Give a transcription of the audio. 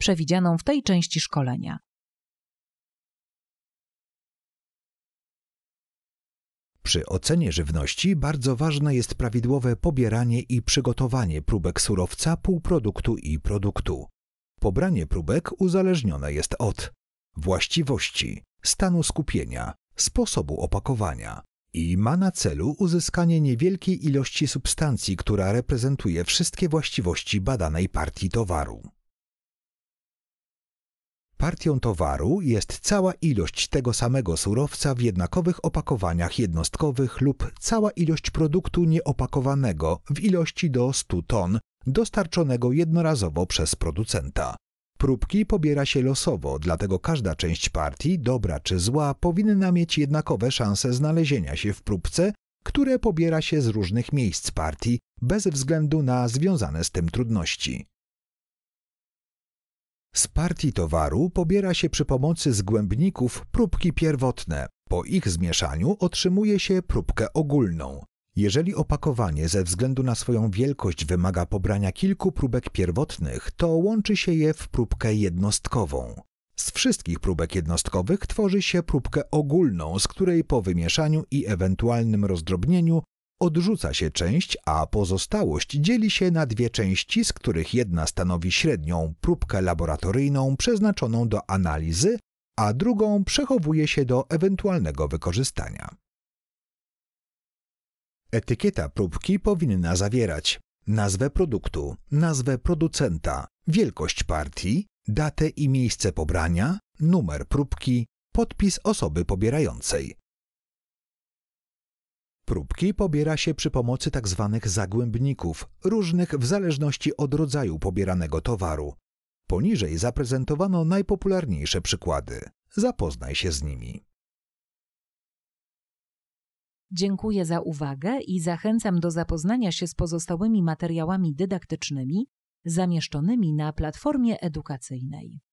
przewidzianą w tej części szkolenia. Przy ocenie żywności bardzo ważne jest prawidłowe pobieranie i przygotowanie próbek surowca, półproduktu i produktu. Pobranie próbek uzależnione jest od właściwości, stanu skupienia, sposobu opakowania i ma na celu uzyskanie niewielkiej ilości substancji, która reprezentuje wszystkie właściwości badanej partii towaru. Partią towaru jest cała ilość tego samego surowca w jednakowych opakowaniach jednostkowych lub cała ilość produktu nieopakowanego w ilości do 100 ton dostarczonego jednorazowo przez producenta. Próbki pobiera się losowo, dlatego każda część partii, dobra czy zła, powinna mieć jednakowe szanse znalezienia się w próbce, które pobiera się z różnych miejsc partii, bez względu na związane z tym trudności. Z partii towaru pobiera się przy pomocy zgłębników próbki pierwotne. Po ich zmieszaniu otrzymuje się próbkę ogólną. Jeżeli opakowanie ze względu na swoją wielkość wymaga pobrania kilku próbek pierwotnych, to łączy się je w próbkę jednostkową. Z wszystkich próbek jednostkowych tworzy się próbkę ogólną, z której po wymieszaniu i ewentualnym rozdrobnieniu Odrzuca się część, a pozostałość dzieli się na dwie części, z których jedna stanowi średnią próbkę laboratoryjną przeznaczoną do analizy, a drugą przechowuje się do ewentualnego wykorzystania. Etykieta próbki powinna zawierać nazwę produktu, nazwę producenta, wielkość partii, datę i miejsce pobrania, numer próbki, podpis osoby pobierającej, Próbki pobiera się przy pomocy tzw. Tak zagłębników, różnych w zależności od rodzaju pobieranego towaru. Poniżej zaprezentowano najpopularniejsze przykłady. Zapoznaj się z nimi. Dziękuję za uwagę i zachęcam do zapoznania się z pozostałymi materiałami dydaktycznymi zamieszczonymi na platformie edukacyjnej.